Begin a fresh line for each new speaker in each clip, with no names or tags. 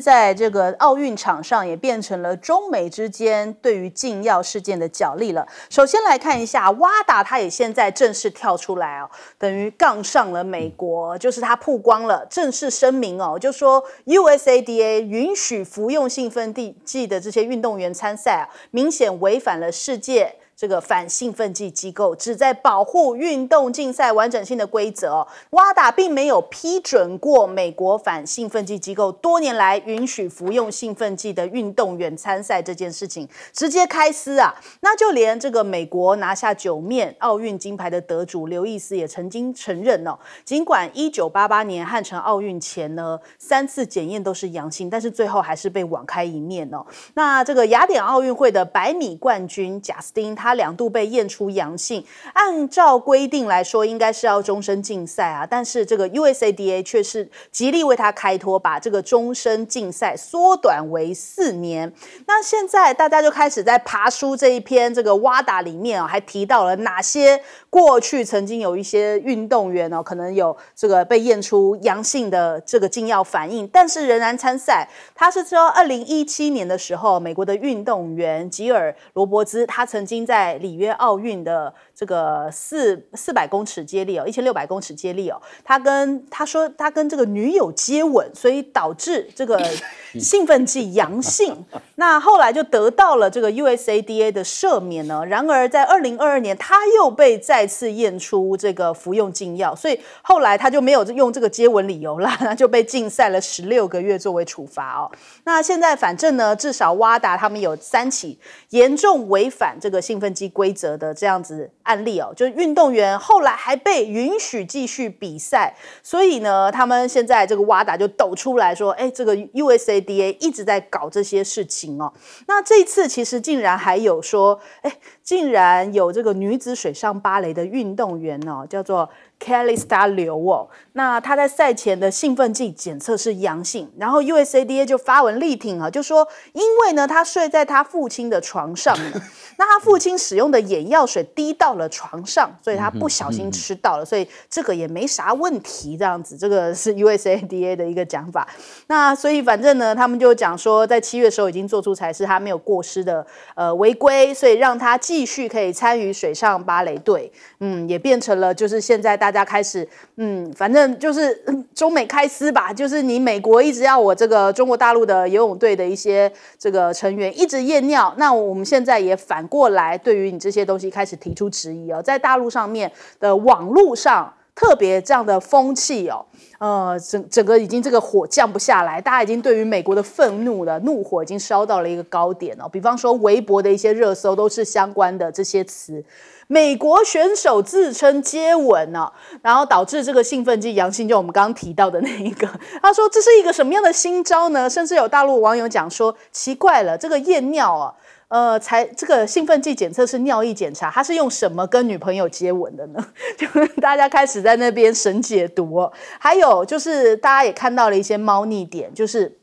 在这个奥运场上，也变成了中美之间对于禁药事件的角力了。首先来看一下，哇达他也现在正式跳出来哦，等于杠上了美国，就是他曝光了，正式声明哦，就说 USADA 允许服用兴奋剂的这些运动员参赛啊，明显违反了世界。这个反兴奋剂机构旨在保护运动竞赛完整性的规则哇达并没有批准过美国反兴奋剂机构多年来允许服用兴奋剂的运动员参赛这件事情，直接开撕啊！那就连这个美国拿下九面奥运金牌的得主刘易斯也曾经承认哦，尽管一九八八年汉城奥运前呢三次检验都是阳性，但是最后还是被网开一面哦。那这个雅典奥运会的百米冠军贾斯汀他。他两度被验出阳性，按照规定来说，应该是要终身禁赛啊。但是这个 USADA 却是极力为他开脱，把这个终身禁赛缩短为四年。那现在大家就开始在爬书这一篇这个挖打里面啊，还提到了哪些过去曾经有一些运动员哦，可能有这个被验出阳性的这个禁药反应，但是仍然参赛。他是说，二零一七年的时候，美国的运动员吉尔罗伯兹，他曾经在在里约奥运的。这个四四百公尺接力哦，一千六百公尺接力哦，他跟他说他跟这个女友接吻，所以导致这个 兴奋剂阳性。那后来就得到了这个 USADA 的赦免呢。然而在二零二二年，他又被再次验出这个服用禁药，所以后来他就没有用这个接吻理由了，那 就被禁赛了十六个月作为处罚哦。那现在反正呢，至少挖达他们有三起严重违反这个兴奋剂规则的这样子。案例哦，就是运动员后来还被允许继续比赛，所以呢，他们现在这个瓦达就抖出来说，哎，这个 USADA 一直在搞这些事情哦。那这次其实竟然还有说，哎，竟然有这个女子水上芭蕾的运动员哦，叫做。Kelly Star Liu 哦，那他在赛前的兴奋剂检测是阳性，然后 USADA 就发文力挺啊，就说因为呢，他睡在他父亲的床上，那他父亲使用的眼药水滴到了床上，所以他不小心吃到了，所以这个也没啥问题。这样子，这个是 USADA 的一个讲法。那所以反正呢，他们就讲说，在七月的时候已经做出裁是他没有过失的呃违规，所以让他继续可以参与水上芭蕾队。嗯，也变成了就是现在大。大家开始，嗯，反正就是 中美开撕吧，就是你美国一直要我这个中国大陆的游泳队的一些这个成员一直验尿，那我们现在也反过来对于你这些东西开始提出质疑哦，在大陆上面的网络上，特别这样的风气哦，呃，整整个已经这个火降不下来，大家已经对于美国的愤怒的怒火已经烧到了一个高点哦。比方说微博的一些热搜都是相关的这些词。美国选手自称接吻呢，然后导致这个兴奋剂阳性，就我们刚刚提到的那一个。他说这是一个什么样的新招呢？甚至有大陆网友讲说，奇怪了，这个验尿啊，呃，才这个兴奋剂检测是尿液检查，他是用什么跟女朋友接吻的呢？就大家开始在那边神解读。还有就是大家也看到了一些猫腻点，就是。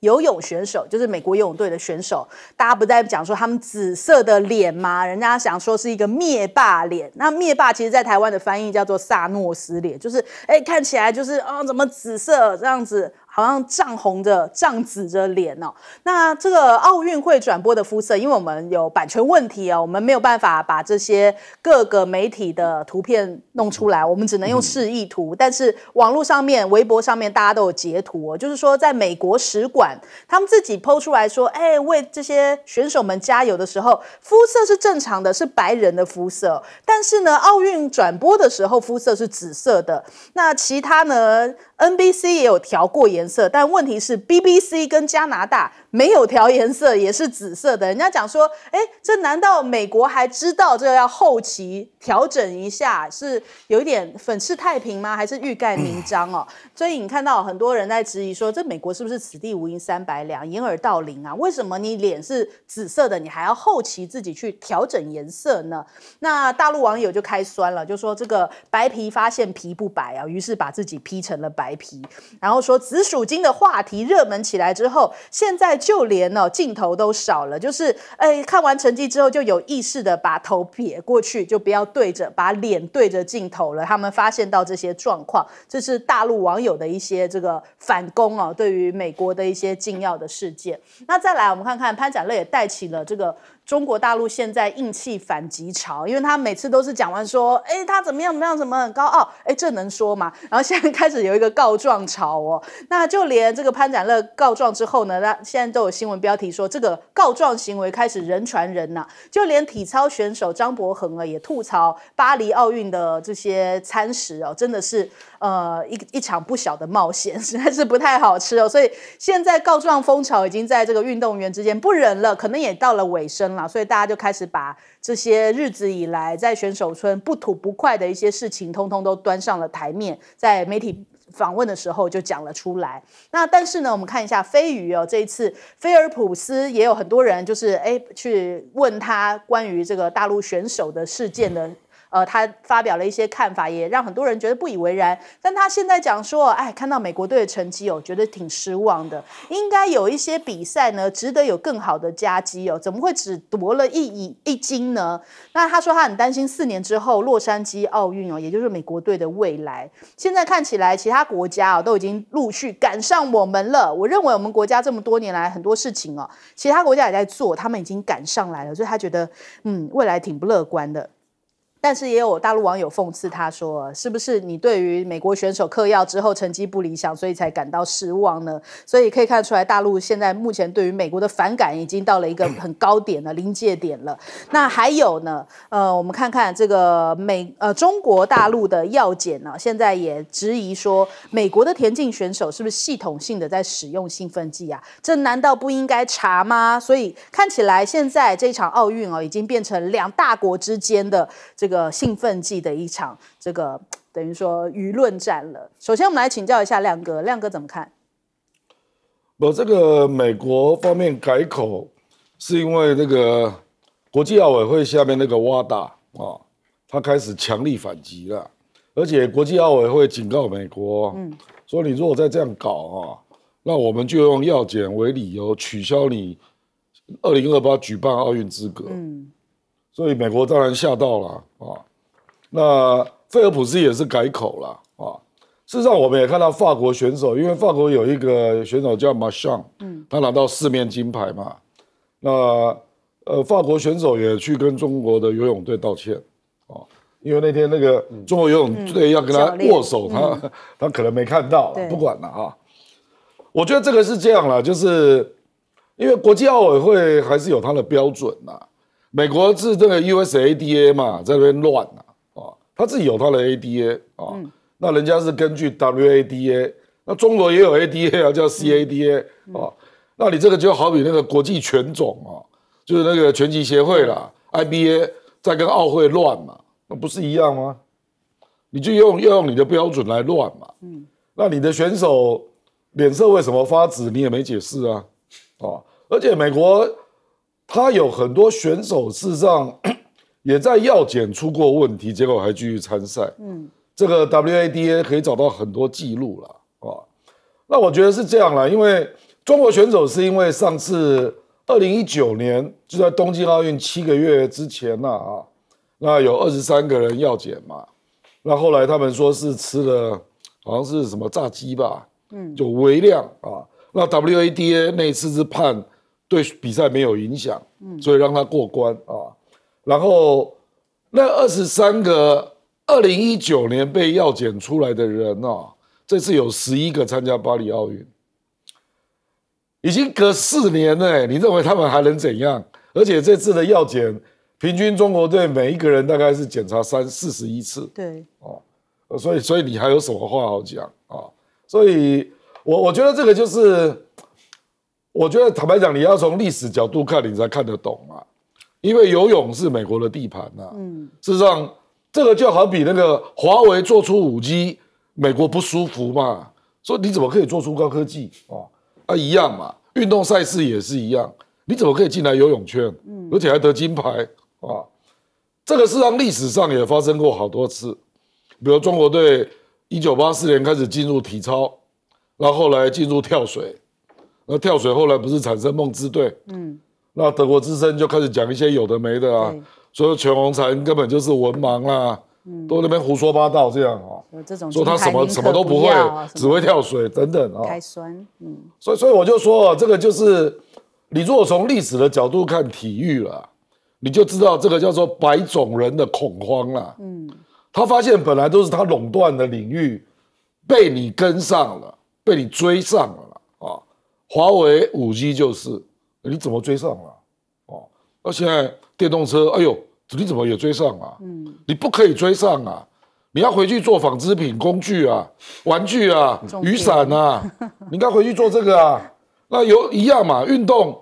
游泳选手就是美国游泳队的选手，大家不在讲说他们紫色的脸吗？人家想说是一个灭霸脸，那灭霸其实在台湾的翻译叫做萨诺斯脸，就是哎看起来就是啊怎么紫色这样子。好像涨红着、涨紫着脸哦。那这个奥运会转播的肤色，因为我们有版权问题哦，我们没有办法把这些各个媒体的图片弄出来，我们只能用示意图。但是网络上面、微博上面大家都有截图，就是说在美国使馆他们自己抛出来说，哎，为这些选手们加油的时候，肤色是正常的，是白人的肤色。但是呢，奥运转播的时候肤色是紫色的。那其他呢？NBC 也有调过颜。色，但问题是，BBC 跟加拿大。没有调颜色也是紫色的，人家讲说，哎，这难道美国还知道这要后期调整一下，是有一点粉饰太平吗？还是欲盖弥彰哦？所以你看到很多人在质疑说，这美国是不是此地无银三百两，掩耳盗铃啊？为什么你脸是紫色的，你还要后期自己去调整颜色呢？那大陆网友就开酸了，就说这个白皮发现皮不白啊，于是把自己 P 成了白皮，然后说紫薯精的话题热门起来之后，现在。就连哦镜头都少了，就是哎看完成绩之后就有意识的把头撇过去，就不要对着，把脸对着镜头了。他们发现到这些状况，这是大陆网友的一些这个反攻啊，对于美国的一些禁药的事件。那再来我们看看潘展乐也带起了这个。中国大陆现在硬气反击潮，因为他每次都是讲完说，哎，他怎么样怎么样，怎么很高傲，哎，这能说吗？然后现在开始有一个告状潮哦，那就连这个潘展乐告状之后呢，那现在都有新闻标题说，这个告状行为开始人传人呐，就连体操选手张博恒啊也吐槽巴黎奥运的这些餐食哦，真的是。呃，一一场不小的冒险，实在是不太好吃哦。所以现在告状风潮已经在这个运动员之间不忍了，可能也到了尾声了。所以大家就开始把这些日子以来在选手村不吐不快的一些事情，通通都端上了台面，在媒体访问的时候就讲了出来。那但是呢，我们看一下飞鱼哦，这一次菲尔普斯也有很多人就是哎去问他关于这个大陆选手的事件的。呃，他发表了一些看法，也让很多人觉得不以为然。但他现在讲说，哎，看到美国队的成绩哦，觉得挺失望的。应该有一些比赛呢，值得有更好的佳绩哦。怎么会只夺了一银一金呢？那他说他很担心四年之后洛杉矶奥运哦，也就是美国队的未来。现在看起来，其他国家哦都已经陆续赶上我们了。我认为我们国家这么多年来很多事情哦，其他国家也在做，他们已经赶上来了。所以他觉得，嗯，未来挺不乐观的。但是也有大陆网友讽刺他说：“是不是你对于美国选手嗑药之后成绩不理想，所以才感到失望呢？”所以可以看出来，大陆现在目前对于美国的反感已经到了一个很高点的临界点了。那还有呢？呃，我们看看这个美呃中国大陆的药检呢，现在也质疑说，美国的田径选手是不是系统性的在使用兴奋剂啊？这难道不应该查吗？所以看起来，现在这场奥运啊，已经变成两大国之间的这个。呃，兴奋剂的一场这个 等于说舆论战了。首先，我们来请教一下亮哥，亮哥怎么看？
我这个美国方面改口，是因为那个国际奥委会下面那个瓦达啊，他开始强力反击了，而且国际奥委会警告美国，嗯，说你如果再这样搞啊，那我们就用药检为理由取消你二零二八举办奥运资格，嗯。所以美国当然吓到了啊，那菲尔普斯也是改口了啊。事实上，我们也看到法国选手，因为法国有一个选手叫马尚，嗯，他拿到四面金牌嘛。那呃，法国选手也去跟中国的游泳队道歉啊，因为那天那个中国游泳队要跟他握手，他 他可能没看到，不管了啊。我觉得这个是这样了，就是因为国际奥委会还是有它的标准呐。美国是这个 U S A D A 嘛，在那边乱啊，他自己有他的 A D A 啊，那人家是根据 W A D A，那中国也有 A D A 啊，叫 C A D A 啊，那你这个就好比那个国际拳种啊，就是那个拳击协会啦 I B A，在跟奥会乱嘛，那不是一样吗？你就用要用你的标准来乱嘛，嗯，那你的选手脸色为什么发紫？你也没解释啊，哦，而且美国。他有很多选手，事实上也在药检出过问题，结果还继续参赛。嗯，这个 WADA 可以找到很多记录了啊。那我觉得是这样了，因为中国选手是因为上次二零一九年就在冬季奥运七个月之前呢啊，那有二十三个人药检嘛，那后来他们说是吃了好像是什么炸鸡吧，嗯，就微量啊。那 WADA 那次是判。对比赛没有影响，嗯，所以让他过关啊。然后那二十三个二零一九年被药检出来的人呢，这次有十一个参加巴黎奥运，已经隔四年了，你认为他们还能怎样？而且这次的药检，平均中国队每一个人大概是检查三四十一次，对，哦，所以所以你还有什么话好讲啊？所以我我觉得这个就是。我觉得坦白讲，你要从历史角度看，你才看得懂嘛。因为游泳是美国的地盘呐。嗯，事实上，这个就好比那个华为做出五 G，美国不舒服嘛，说你怎么可以做出高科技啊啊一样嘛。运动赛事也是一样，你怎么可以进来游泳圈，而且还得金牌啊？这个事实上历史上也发生过好多次，比如中国队一九八四年开始进入体操，然后后来进入跳水。那跳水后来不是产生梦之队？嗯，那德国之声就开始讲一些有的没的啊，说全红婵根本就是文盲啊，嗯，都那边胡说八道这样啊，
有这种说他什么什么都不会，只会跳
水等等啊，太
酸，嗯，
所以所以我就说，啊、这个就是你如果从历史的角度看体育了，你就知道这个叫做白种人的恐慌了，嗯，他发现本来都是他垄断的领域，被你跟上了，被你追上了。华为五 G 就是，你怎么追上了？哦，那现在电动车，哎呦，你怎么也追上了？嗯，你不可以追上啊，你要回去做纺织品、工具啊、玩具啊、雨伞啊，你应该回去做这个啊。那有一样嘛，运动，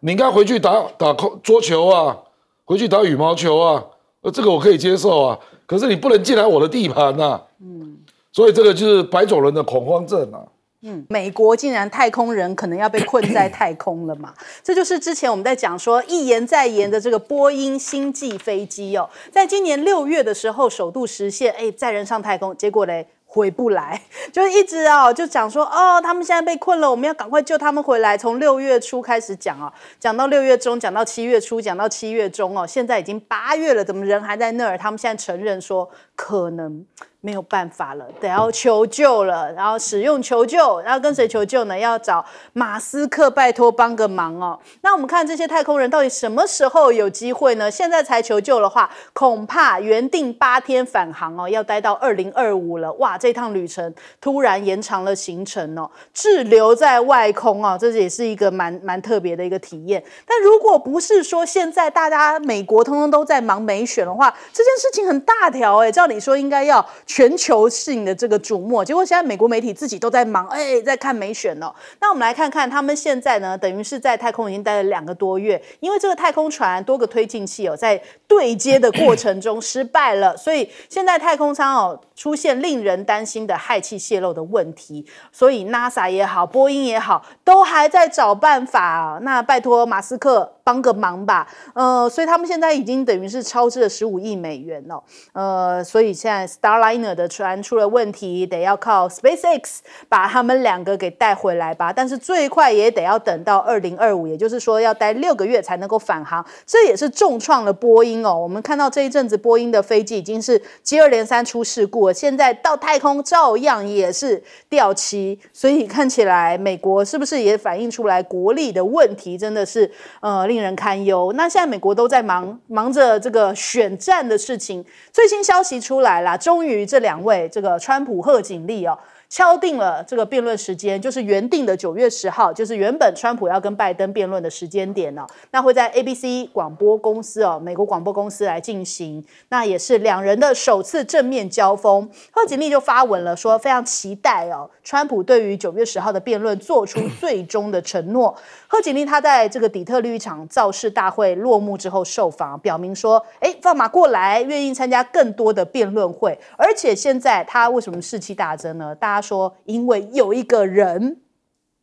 你应该回去打打桌球啊，回去打羽毛球啊。呃，这个我可以接受啊，可是你不能进来我的地盘呐。嗯，所以这个就是白种人的恐慌症啊。
嗯，美国竟然太空人可能要被困在太空了嘛？这就是之前我们在讲说一言再言的这个波音星际飞机哦，在今年六月的时候首度实现哎载人上太空，结果嘞回不来，就一直啊就讲说哦他们现在被困了，我们要赶快救他们回来。从六月初开始讲哦，讲到六月中，讲到七月初，讲到七月中哦，现在已经八月了，怎么人还在那儿？他们现在承认说可能。没有办法了，得要求救了，然后使用求救，然后跟谁求救呢？要找马斯克，拜托帮个忙哦。那我们看这些太空人到底什么时候有机会呢？现在才求救的话，恐怕原定八天返航哦，要待到二零二五了。哇，这趟旅程突然延长了行程哦，滞留在外空哦，这也是一个蛮蛮特别的一个体验。但如果不是说现在大家美国通通都在忙美选的话，这件事情很大条哎。照理说应该要。全球性的这个瞩目，结果现在美国媒体自己都在忙，哎，在看美选哦。那我们来看看他们现在呢，等于是在太空已经待了两个多月，因为这个太空船多个推进器哦，在对接的过程中 失败了，所以现在太空舱哦出现令人担心的氦气泄漏的问题，所以 NASA 也好，波音也好，都还在找办法。那拜托马斯克。帮个忙吧，呃，所以他们现在已经等于是超支了十五亿美元了，呃，所以现在 Starliner 的船出了问题，得要靠 SpaceX 把他们两个给带回来吧，但是最快也得要等到二零二五，也就是说要待六个月才能够返航，这也是重创了波音哦。我们看到这一阵子波音的飞机已经是接二连三出事故，现在到太空照样也是掉漆，所以看起来美国是不是也反映出来国力的问题，真的是呃。令人堪忧。那现在美国都在忙忙着这个选战的事情。最新消息出来了，终于这两位这个川普贺锦丽哦敲定了这个辩论时间，就是原定的九月十号，就是原本川普要跟拜登辩论的时间点呢。那会在 ABC 广播公司哦，美国广播公司来进行。那也是两人的首次正面交锋。贺锦丽就发文了，说非常期待哦，川普对于九月十号的辩论做出最终的承诺。贺锦丽，她在这个底特律一场造势大会落幕之后受访，表明说：“哎，放马过来，愿意参加更多的辩论会。”而且现在她为什么士气大增呢？大家说，因为有一个人。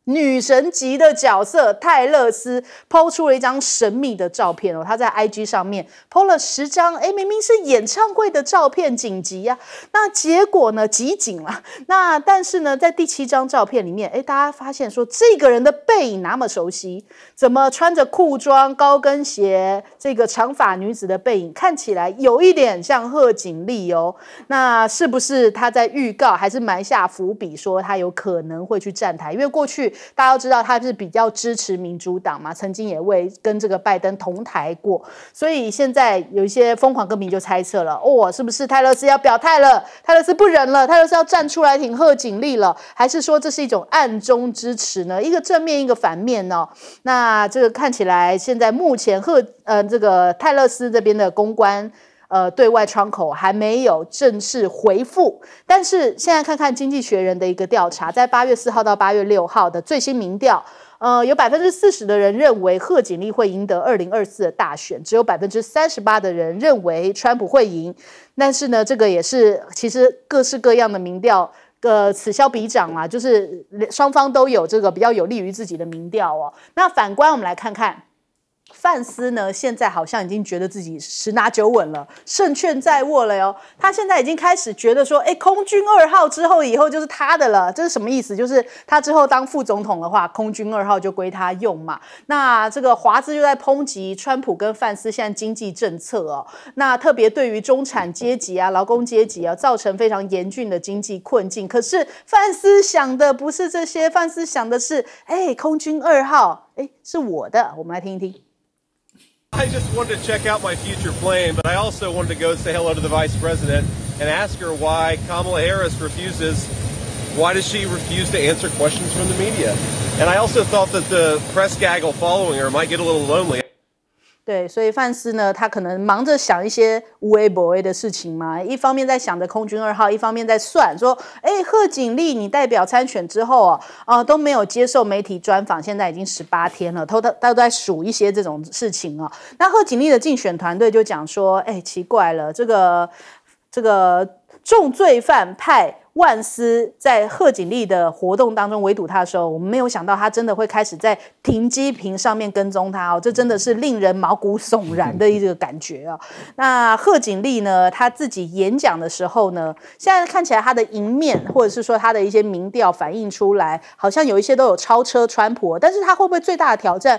女神级的角色泰勒斯抛出了一张神秘的照片哦，她在 IG 上面抛了十张，哎，明明是演唱会的照片紧急呀，那结果呢集锦了，那但是呢，在第七张照片里面，哎，大家发现说这个人的背影那么熟悉，怎么穿着裤装高跟鞋，这个长发女子的背影看起来有一点像贺锦丽哦，那是不是她在预告还是埋下伏笔说她有可能会去站台？因为过去。大家都知道，他是比较支持民主党嘛，曾经也为跟这个拜登同台过，所以现在有一些疯狂歌迷就猜测了，哦，是不是泰勒斯要表态了？泰勒斯不忍了，泰勒斯要站出来挺贺锦丽了，还是说这是一种暗中支持呢？一个正面，一个反面呢？那这个看起来，现在目前贺呃这个泰勒斯这边的公关。呃，对外窗口还没有正式回复，但是现在看看《经济学人》的一个调查，在八月四号到八月六号的最新民调，呃，有百分之四十的人认为贺锦丽会赢得二零二四的大选，只有百分之三十八的人认为川普会赢。但是呢，这个也是其实各式各样的民调，呃，此消彼长啊，就是双方都有这个比较有利于自己的民调哦。那反观我们来看看。范斯呢，现在好像已经觉得自己十拿九稳了，胜券在握了哟。他现在已经开始觉得说，哎，空军二号之后，以后就是他的了。这是什么意思？就是他之后当副总统的话，空军二号就归他用嘛。那这个华兹就在抨击川普跟范斯现在经济政策哦，那特别对于中产阶级啊、劳工阶级啊，造成非常严峻的经济困境。可是范斯想的不是这些，范斯想的是，哎，空军二号，哎，是我的。我们来听一听。
I just wanted to check out my future plane, but I also wanted to go say hello to the vice president and ask her why
Kamala Harris refuses. Why does she refuse to answer questions from the media? And I also thought that the press gaggle following her might get a little lonely. 对，所以范斯呢，他可能忙着想一些无为博为的事情嘛。一方面在想着空军二号，一方面在算说，哎，贺锦丽你代表参选之后啊，呃都没有接受媒体专访，现在已经十八天了，都都大家都在数一些这种事情啊。那贺锦丽的竞选团队就讲说，哎，奇怪了，这个这个重罪犯派。万斯在贺锦丽的活动当中围堵他的时候，我们没有想到他真的会开始在停机坪上面跟踪他哦，这真的是令人毛骨悚然的一个感觉啊。那贺锦丽呢，他自己演讲的时候呢，现在看起来他的赢面，或者是说他的一些民调反映出来，好像有一些都有超车川普，但是他会不会最大的挑战？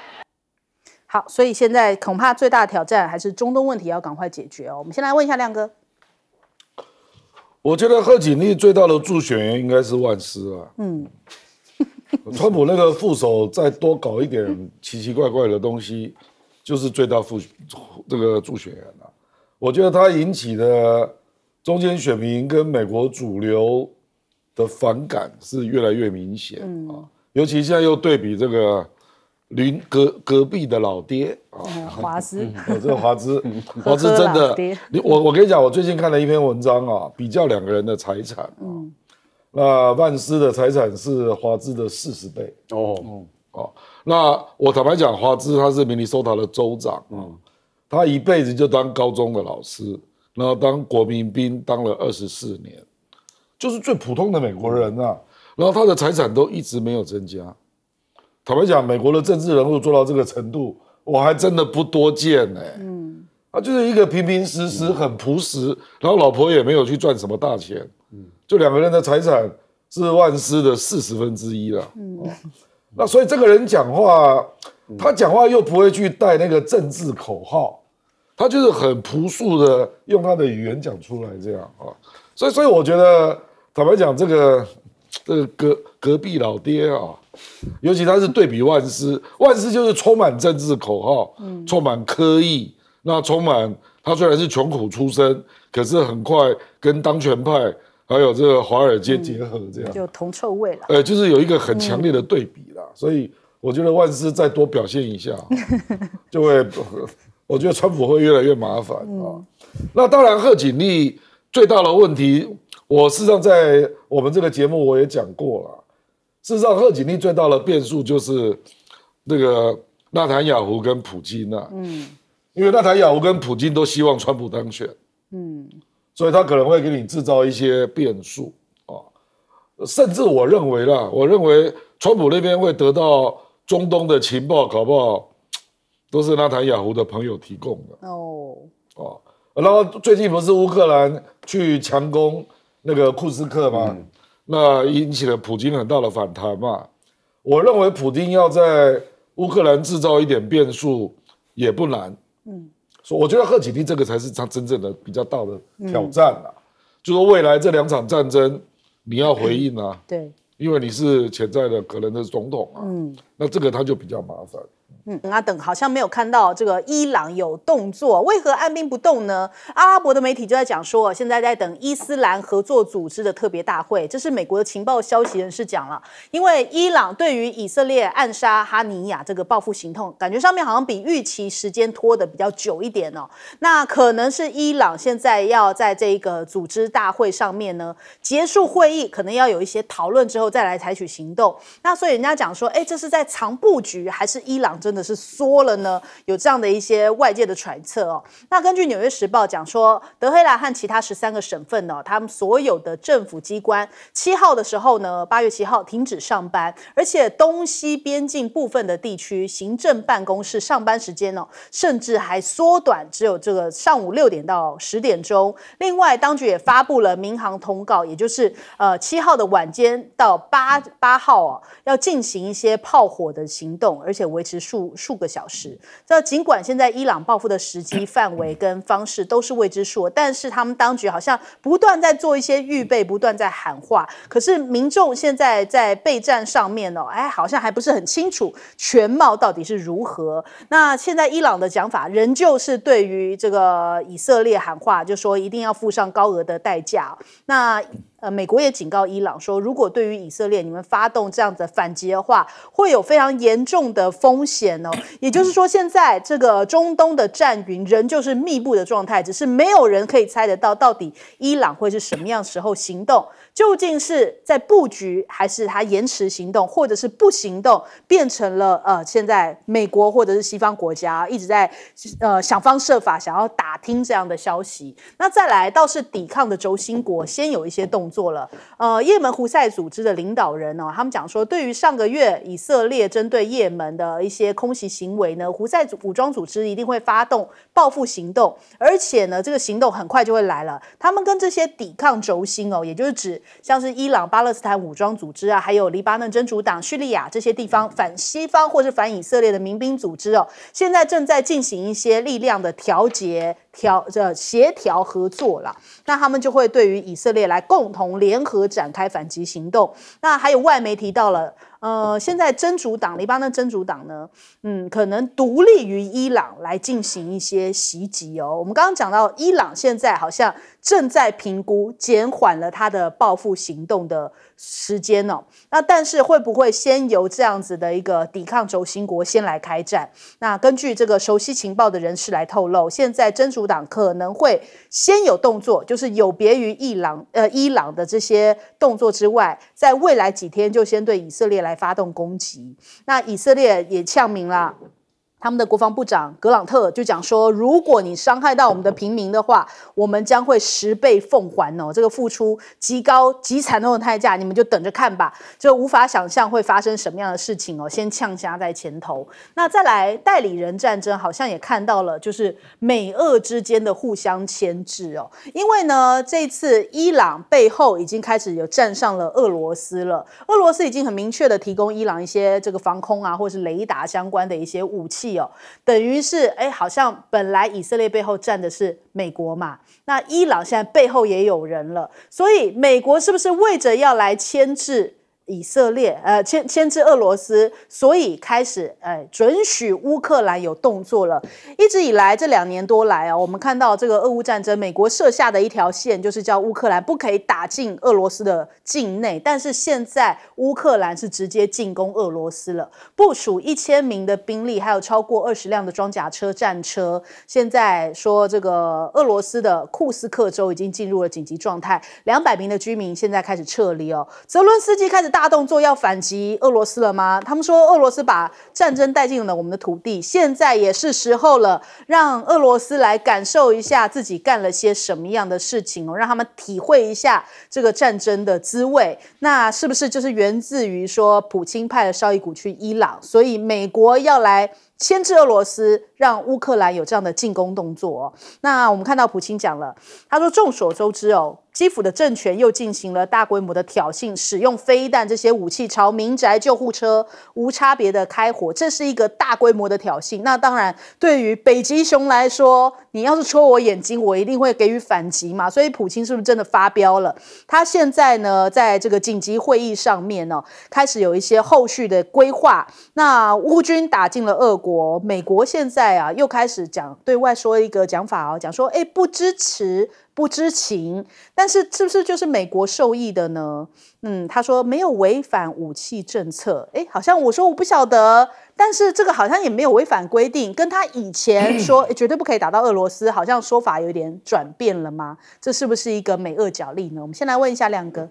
好，所以现在恐怕最大的挑战还是中东问题要赶快解决哦。我们先来问一下亮哥，
我觉得贺锦丽最大的助选员应该是万斯啊。嗯，川普那个副手再多搞一点奇奇怪怪的东西，就是最大副这个助选员了。我觉得他引起的中间选民跟美国主流的反感是越来越明显啊，尤其现在又对比这个。邻隔隔壁的老爹，
华兹，我这个华
兹，华兹真的，你我我跟你讲，我最近看了一篇文章啊，比较两个人的财产啊，那万斯的财产是华兹的四十倍哦哦那我坦白讲，华兹他是明尼苏达的州长啊，他一辈子就当高中的老师，然后当国民兵当了二十四年，就是最普通的美国人啊，然后他的财产都一直没有增加。坦白讲，美国的政治人物做到这个程度，我还真的不多见呢。嗯，他就是一个平平实实、很朴实，然后老婆也没有去赚什么大钱。嗯，就两个人的财产是万斯的四十分之一了。嗯，那所以这个人讲话，他讲话又不会去带那个政治口号，他就是很朴素的用他的语言讲出来这样啊。所以，所以我觉得，坦白讲，这个。这隔隔壁老爹啊，尤其他是对比万斯，万斯就是充满政治口号，嗯，充满科意，那充满他虽然是穷苦出身，可是很快跟当权派还有这个华尔街结合，这样就
铜臭味了。呃，
就是有一个很强烈的对比啦，所以我觉得万斯再多表现一下，就会，我觉得川普会越来越麻烦啊。那当然，贺锦丽最大的问题。我事实上在我们这个节目我也讲过了。事实上，贺锦丽最大的变数就是那个纳坦雅胡跟普京啊，嗯，因为纳坦雅胡跟普京都希望川普当选。嗯，所以他可能会给你制造一些变数啊。甚至我认为啦，我认为川普那边会得到中东的情报，搞不好都是纳坦雅胡的朋友提供的。哦，啊，然后最近不是乌克兰去强攻？那个库斯克嘛，那引起了普京很大的反弹嘛。我认为普京要在乌克兰制造一点变数也不难。
嗯，所以我觉得赫
奇尼这个才是他真正的比较大的挑战了。就说未来这两场战争，你要回应啊，对，因为你是潜在的可能的总统啊。嗯，那这个他就比较麻烦。
嗯，啊，等好像没有看到这个伊朗有动作，为何按兵不动呢？阿拉伯的媒体就在讲说，现在在等伊斯兰合作组织的特别大会，这是美国的情报消息人士讲了。因为伊朗对于以色列暗杀哈尼亚这个报复行动，感觉上面好像比预期时间拖得比较久一点哦。那可能是伊朗现在要在这个组织大会上面呢，结束会议可能要有一些讨论之后再来采取行动。那所以人家讲说，哎，这是在长布局，还是伊朗这？真的是缩了呢，有这样的一些外界的揣测哦。那根据《纽约时报》讲说，德黑兰和其他十三个省份呢，他们所有的政府机关七号的时候呢，八月七号停止上班，而且东西边境部分的地区行政办公室上班时间呢，甚至还缩短，只有这个上午六点到十点钟。另外，当局也发布了民航通告，也就是呃七号的晚间到八八号哦，要进行一些炮火的行动，而且维持数。数个小时。那尽管现在伊朗报复的时机、范围跟方式都是未知数，但是他们当局好像不断在做一些预备，不断在喊话。可是民众现在在备战上面哦，哎，好像还不是很清楚全貌到底是如何。那现在伊朗的讲法仍旧是对于这个以色列喊话，就说一定要付上高额的代价。那呃，美国也警告伊朗说，如果对于以色列你们发动这样的反击的话，会有非常严重的风险哦。也就是说，现在这个中东的战云仍就是密布的状态，只是没有人可以猜得到，到底伊朗会是什么样时候行动。究竟是在布局，还是他延迟行动，或者是不行动，变成了呃，现在美国或者是西方国家一直在呃想方设法想要打听这样的消息。那再来倒是抵抗的轴心国先有一些动作了。呃，也门胡塞组织的领导人呢，他们讲说，对于上个月以色列针对也门的一些空袭行为呢，胡塞组武装组织一定会发动报复行动，而且呢，这个行动很快就会来了。他们跟这些抵抗轴心哦，也就是指。像是伊朗、巴勒斯坦武装组织啊，还有黎巴嫩真主党、叙利亚这些地方反西方或是反以色列的民兵组织哦，现在正在进行一些力量的调节、调呃协调合作了。那他们就会对于以色列来共同联合展开反击行动。那还有外媒提到了，呃，现在真主党、黎巴嫩真主党呢，嗯，可能独立于伊朗来进行一些袭击哦。我们刚刚讲到伊朗现在好像。正在评估减缓了他的报复行动的时间呢。那但是会不会先由这样子的一个抵抗轴心国先来开战？那根据这个熟悉情报的人士来透露，现在真主党可能会先有动作，就是有别于伊朗呃伊朗的这些动作之外，在未来几天就先对以色列来发动攻击。那以色列也呛明了。他们的国防部长格朗特就讲说：“如果你伤害到我们的平民的话，我们将会十倍奉还哦。这个付出极高极惨的代价，你们就等着看吧，就无法想象会发生什么样的事情哦。先呛瞎在前头，那再来代理人战争，好像也看到了，就是美俄之间的互相牵制哦。因为呢，这次伊朗背后已经开始有站上了俄罗斯了，俄罗斯已经很明确的提供伊朗一些这个防空啊，或是雷达相关的一些武器。”有等于是，哎，好像本来以色列背后站的是美国嘛，那伊朗现在背后也有人了，所以美国是不是为着要来牵制？以色列呃牵牵制俄罗斯，所以开始呃准许乌克兰有动作了。一直以来这两年多来啊，我们看到这个俄乌战争，美国设下的一条线就是叫乌克兰不可以打进俄罗斯的境内，但是现在乌克兰是直接进攻俄罗斯了，部署一千名的兵力，还有超过二十辆的装甲车战车。现在说这个俄罗斯的库斯克州已经进入了紧急状态，两百名的居民现在开始撤离哦。泽伦斯基开始大。大动作要反击俄罗斯了吗？他们说俄罗斯把战争带进了我们的土地，现在也是时候了，让俄罗斯来感受一下自己干了些什么样的事情哦，让他们体会一下这个战争的滋味。那是不是就是源自于说普京派了绍伊古去伊朗，所以美国要来？牵制俄罗斯，让乌克兰有这样的进攻动作。那我们看到普京讲了，他说：“众所周知哦，基辅的政权又进行了大规模的挑衅，使用飞弹这些武器朝民宅、救护车无差别的开火，这是一个大规模的挑衅。那当然，对于北极熊来说，你要是戳我眼睛，我一定会给予反击嘛。所以，普京是不是真的发飙了？他现在呢，在这个紧急会议上面呢，开始有一些后续的规划。那乌军打进了俄国。我美国现在啊，又开始讲对外说一个讲法哦，讲说哎不支持不知情，但是是不是就是美国受益的呢？嗯，他说没有违反武器政策，哎，好像我说我不晓得，但是这个好像也没有违反规定，跟他以前说绝对不可以打到俄罗斯，好像说法有点转变了吗？这是不是一个美俄角力呢？我们先来问一下亮哥，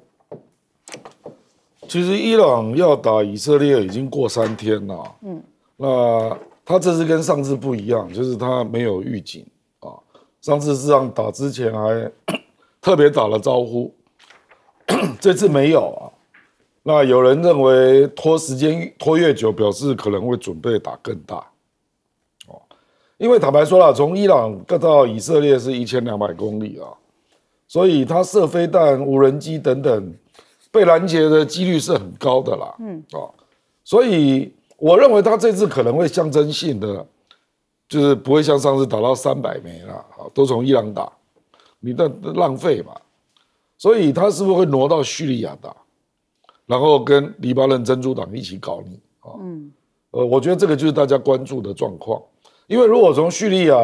其实伊朗要打以色列已经过三天了，嗯，那。他这次跟上次不一样，就是他没有预警啊。上次是让打之前还 特别打了招呼，这次没有啊。那有人认为拖时间拖越久，表示可能会准备打更大哦。因为坦白说了，从伊朗到以色列是一千两百公里啊，所以他射飞弹、无人机等等被拦截的几率是很高的啦。嗯啊，所以。我认为他这次可能会象征性的，就是不会像上次打到三百枚了，好，都从伊朗打，你的浪费嘛，所以他是不是会挪到叙利亚打，然后跟黎巴嫩真主党一起搞你啊？嗯，呃，我觉得这个就是大家关注的状况，因为如果从叙利亚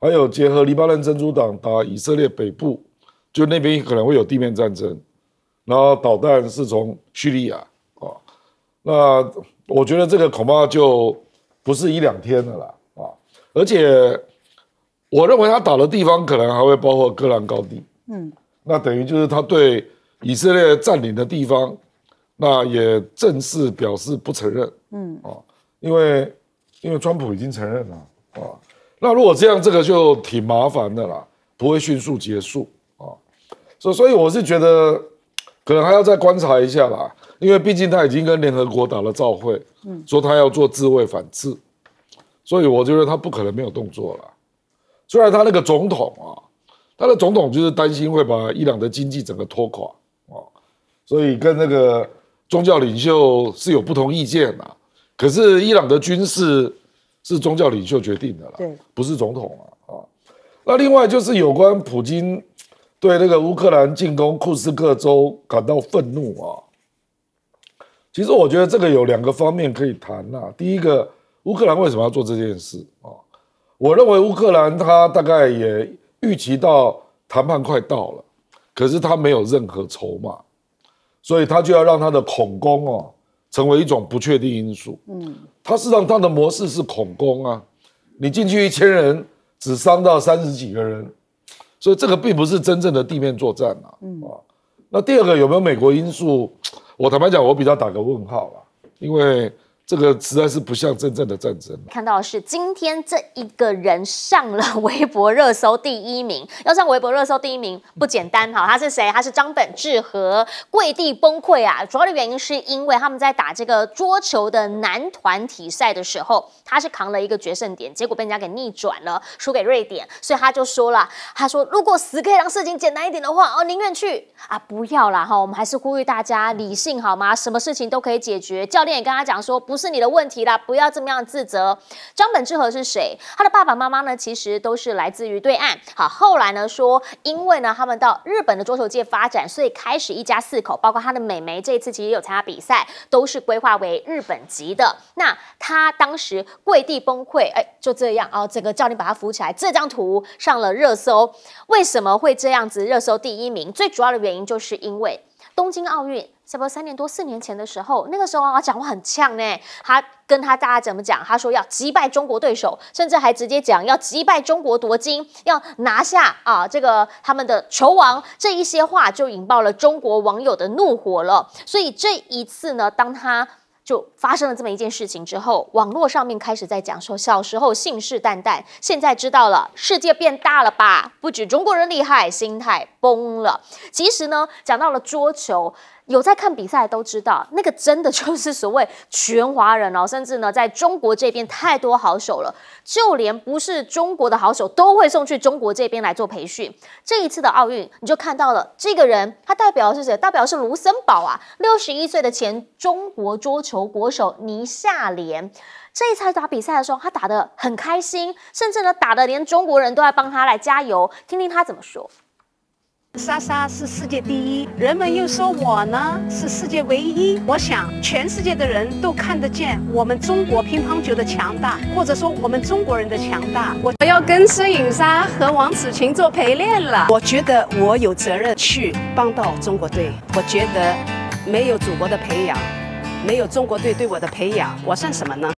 还有结合黎巴嫩真主党打以色列北部，就那边可能会有地面战争，然后导弹是从叙利亚啊，那。我觉得这个恐怕就不是一两天的啦，啊，而且我认为他倒的地方可能还会包括戈兰高地，嗯，那等于就是他对以色列占领的地方，那也正式表示不承认，嗯，啊，因为因为川普已经承认了，啊，那如果这样，这个就挺麻烦的啦，不会迅速结束，啊，所所以我是觉得。可能还要再观察一下啦，因为毕竟他已经跟联合国打了照会，嗯，说他要做自卫反制，所以我觉得他不可能没有动作了。虽然他那个总统啊，他的总统就是担心会把伊朗的经济整个拖垮啊，所以跟那个宗教领袖是有不同意见啊。可是伊朗的军事是宗教领袖决定的啦，对，不是总统啊啊。那另外就是有关普京。对那个乌克兰进攻库斯克州感到愤怒啊！其实我觉得这个有两个方面可以谈呐。第一个，乌克兰为什么要做这件事啊？我认为乌克兰他大概也预期到谈判快到了，可是他没有任何筹码，所以他就要让他的恐攻哦成为一种不确定因素。嗯，他实上他的模式是恐攻啊，你进去一千人，只伤到三十几个人。所以这个并不是真正的地面作战啊，那第二个有没有美国因素？我坦白讲，我比较打个问号了，因为。这个实在是不像真正的战争。
看到的是，今天这一个人上了微博热搜第一名。要上微博热搜第一名不简单哈，他是谁？他是张本智和跪地崩溃啊！主要的原因是因为他们在打这个桌球的男团体赛的时候，他是扛了一个决胜点，结果被人家给逆转了，输给瑞典。所以他就说了，他说如果死可以让事情简单一点的话，哦，宁愿去啊，不要啦哈，我们还是呼吁大家理性好吗？什么事情都可以解决。教练也跟他讲说不。不是你的问题啦，不要这么样自责。张本智和是谁？他的爸爸妈妈呢？其实都是来自于对岸。好，后来呢说，因为呢他们到日本的桌球界发展，所以开始一家四口，包括他的妹妹，这一次其实有参加比赛，都是规划为日本籍的。那他当时跪地崩溃，哎，就这样啊，整个教练把他扶起来。这张图上了热搜，为什么会这样子？热搜第一名，最主要的原因就是因为。东京奥运差不多三年多、四年前的时候，那个时候啊，讲话很呛呢。他跟他大家怎么讲？他说要击败中国对手，甚至还直接讲要击败中国夺金，要拿下啊这个他们的球王，这一些话就引爆了中国网友的怒火了。所以这一次呢，当他。就发生了这么一件事情之后，网络上面开始在讲说，小时候信誓旦旦，现在知道了，世界变大了吧？不止中国人厉害，心态崩了。其实呢，讲到了桌球。有在看比赛都知道，那个真的就是所谓全华人哦，甚至呢，在中国这边太多好手了，就连不是中国的好手都会送去中国这边来做培训。这一次的奥运，你就看到了这个人，他代表的是谁？代表是卢森堡啊，六十一岁的前中国桌球国手倪夏莲。这一次打比赛的时候，他打得很开心，甚至呢，打的连中国人都在帮他来加油，听听他怎么说。
莎莎是世界第一，人们又说我呢是世界唯一。我想全世界的人都看得见我们中国乒乓球的强大，或者说我们中国人的强大。我要跟孙颖莎和王楚钦做陪练了。我觉得我有责任去帮到中国队。我觉得没有祖国的培养，没有中国队对我的培养，我算
什么呢？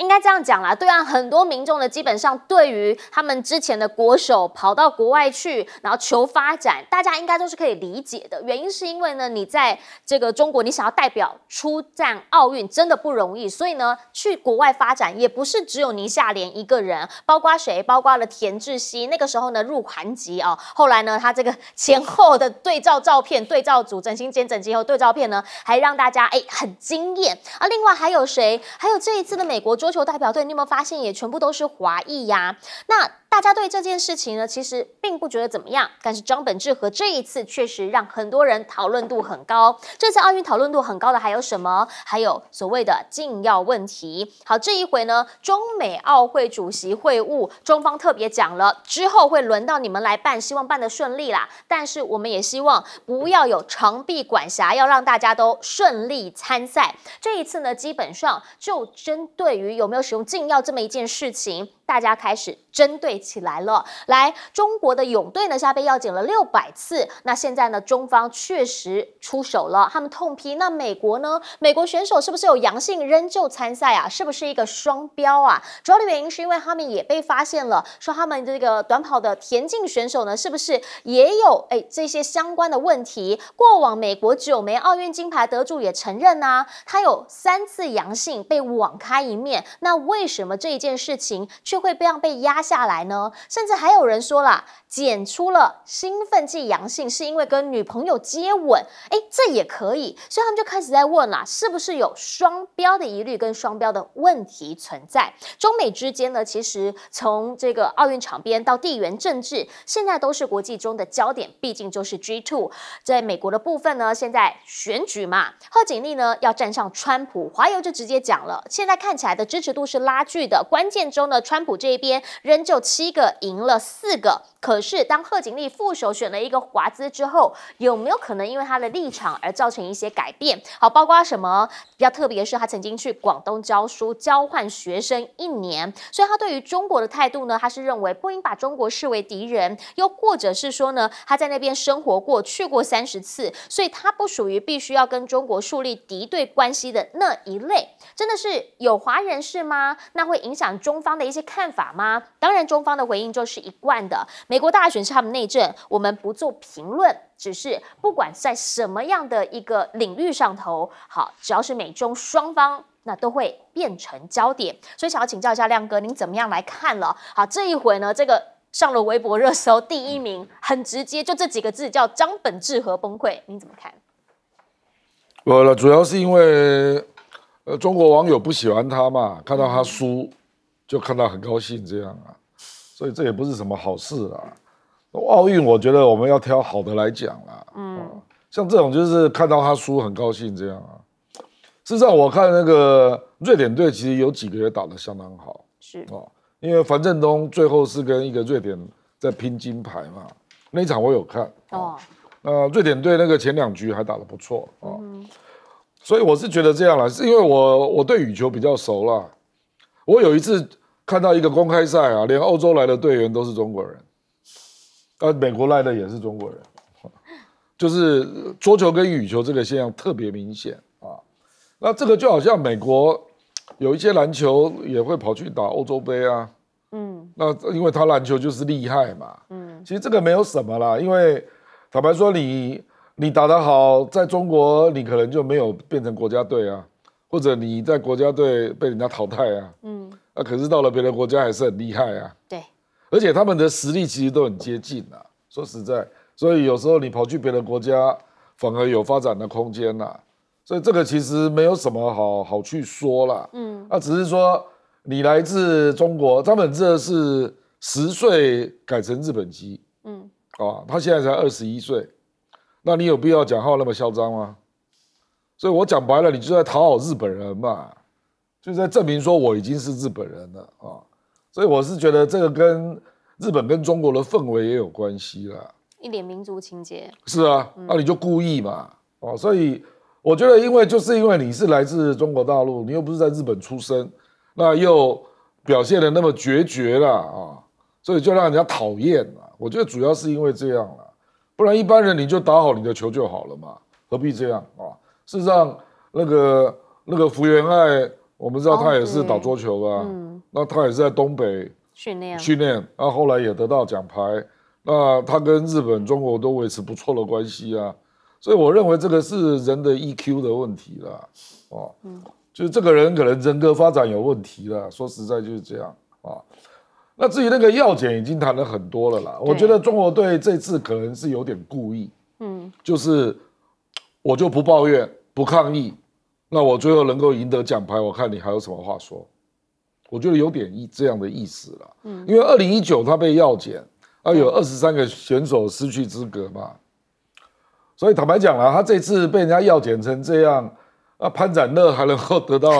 应该这样讲啦，对岸很多民众呢，基本上对于他们之前的国手跑到国外去，然后求发展，大家应该都是可以理解的。原因是因为呢，你在这个中国，你想要代表出战奥运真的不容易，所以呢，去国外发展也不是只有倪夏莲一个人，包括谁？包括了田志希，那个时候呢入环籍啊，后来呢，他这个 前后的对照照片、对照组整形前、整形后对照片呢，还让大家哎很惊艳。啊，另外还有谁？还有这一次的美国桌。足球代表队，你有没有发现也全部都是华裔呀？那。大家对这件事情呢，其实并不觉得怎么样。但是张本智和这一次确实让很多人讨论度很高。这次奥运讨论度很高的还有什么？还有所谓的禁药问题。好，这一回呢，中美奥会主席会晤，中方特别讲了，之后会轮到你们来办，希望办得顺利啦。但是我们也希望不要有长臂管辖，要让大家都顺利参赛。这一次呢，基本上就针对于有没有使用禁药这么一件事情，大家开始针对。起来了，来中国的泳队呢，下被要检了六百次。那现在呢，中方确实出手了，他们痛批。那美国呢？美国选手是不是有阳性，仍旧参赛啊？是不是一个双标啊？主要的原因是因为他们也被发现了，说他们这个短跑的田径选手呢，是不是也有哎这些相关的问题？过往美国九枚奥运金牌得主也承认啊，他有三次阳性被网开一面。那为什么这一件事情却会这样被压下来？甚至还有人说了。检出了兴奋剂阳性，是因为跟女朋友接吻，哎，这也可以，所以他们就开始在问啦，是不是有双标的疑虑跟双标的问题存在？中美之间呢，其实从这个奥运场边到地缘政治，现在都是国际中的焦点，毕竟就是 G two 在美国的部分呢，现在选举嘛，贺锦丽呢要站上川普，华油就直接讲了，现在看起来的支持度是拉锯的，关键中呢，川普这一边仍旧七个赢了四个，可。是当贺锦丽副首选了一个华资之后，有没有可能因为他的立场而造成一些改变？好，包括什么比较特别？是她曾经去广东教书交换学生一年，所以她对于中国的态度呢？她是认为不应把中国视为敌人，又或者是说呢？她在那边生活过去过三十次，所以她不属于必须要跟中国树立敌对关系的那一类。真的是有华人是吗？那会影响中方的一些看法吗？当然，中方的回应就是一贯的，美国。大选是他们内政，我们不做评论。只是不管在什么样的一个领域上头，好，只要是美中双方，那都会变成焦点。所以想要请教一下亮哥，您怎么样来看了？好，这一回呢，这个上了微博热搜第一名，很直接，就这几个字叫“张本智和崩溃”，您怎么看？
了，主要是因为呃，中国网友不喜欢他嘛，看到他输，就看到很高兴这样啊，所以这也不是什么好事啊。奥运，我觉得我们要挑好的来讲啦。嗯，像这种就是看到他输很高兴这样啊。事实上，我看那个瑞典队其实有几个月打的相当好，是啊，因为樊振东最后是跟一个瑞典在拼金牌嘛。那场我有看哦。那瑞典队那个前两局还打的不错啊，所以我是觉得这样了，是因为我我对羽球比较熟啦。我有一次看到一个公开赛啊，连欧洲来的队员都是中国人。但美国来的也是中国人，就是桌球跟羽球这个现象特别明显啊。那这个就好像美国有一些篮球也会跑去打欧洲杯啊，嗯，那因为他篮球就是厉害嘛，嗯，其实这个没有什么啦，因为坦白说，你你打得好，在中国你可能就没有变成国家队啊，或者你在国家队被人家淘汰啊，嗯，那可是到了别的国家还是很厉害啊，对。而且他们的实力其实都很接近呐，说实在，所以有时候你跑去别的国家，反而有发展的空间呐。所以这个其实没有什么好好去说啦。嗯，啊，只是说你来自中国，他们这是十岁改成日本籍，嗯，啊，他现在才二十一岁，那你有必要讲话那么嚣张吗？所以我讲白了，你就在讨好日本人嘛，就在证明说我已经是日本人了啊。所以我是觉得这个跟日本跟中国的氛围也有关系啦，
一点民族情节
是啊，那你就故意嘛，哦，所以我觉得因为就是因为你是来自中国大陆，你又不是在日本出生，那又表现的那么决绝了啊，所以就让人家讨厌了。我觉得主要是因为这样了，不然一般人你就打好你的球就好了嘛，何必这样啊？事实上，那个那个福原爱。我们知道他也是打桌球嗯，那他也是在东北
训练训
练，那后来也得到奖牌。那他跟日本、中国都维持不错的关系啊，所以我认为这个是人的 EQ 的问题啦，哦，嗯，就是这个人可能人格发展有问题了。说实在就是这样啊。那至于那个药检已经谈了很多了啦，我觉得中国队这次可能是有点故意，嗯，就是我就不抱怨，不抗议。那我最后能够赢得奖牌，我看你还有什么话说？我觉得有点这样的意思了。嗯，因为二零一九他被药检，啊，有二十三个选手失去资格嘛。所以坦白讲啊，他这次被人家药检成这样，啊，潘展乐还能够得到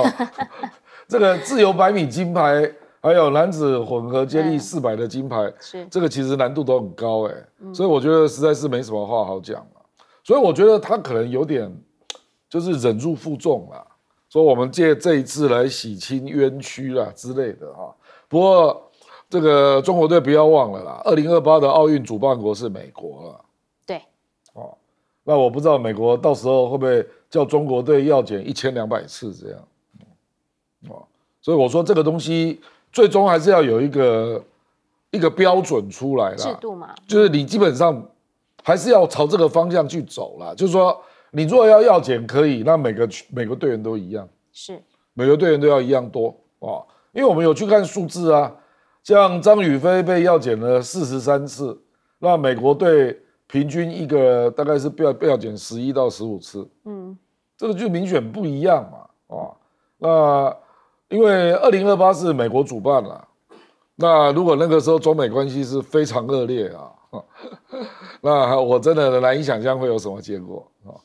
这个自由百米金牌，还有男子混合接力四百的金牌，是这个其实难度都很高哎。所以我觉得实在是没什么话好讲了。所以我觉得他可能有点。就是忍辱负重啦，说我们借这一次来洗清冤屈啦之类的哈。不过，这个中国队不要忘了啦，二零二八的奥运主办国是美国了。对，哦，那我不知道美国到时候会不会叫中国队要减一千两百次这样。哦，所以我说这个东西最终还是要有一个一个标准出来啦，制度嘛，就是你基本上还是要朝这个方向去走啦，就是说。你如果要药检可以，那每个每个队员都一样，是每个队员都要一样多啊，因为我们有去看数字啊，像张雨霏被药检了四十三次，那美国队平均一个大概是被被要减十一到十五次，嗯，这个就明显不一样嘛啊，那因为二零二八是美国主办了，那如果那个时候中美关系是非常恶劣啊，那我真的难以想象会有什么结果啊。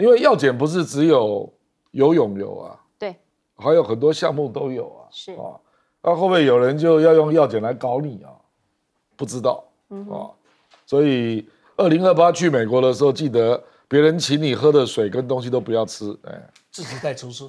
因为药检不是只有游泳有啊，对，还有很多项目都有啊。是啊，那会不会有人就要用药检来搞你啊？不知道啊。所以二零二八去美国的时候，记得别人请你喝的水跟东西都不要吃，哎，自己带厨师，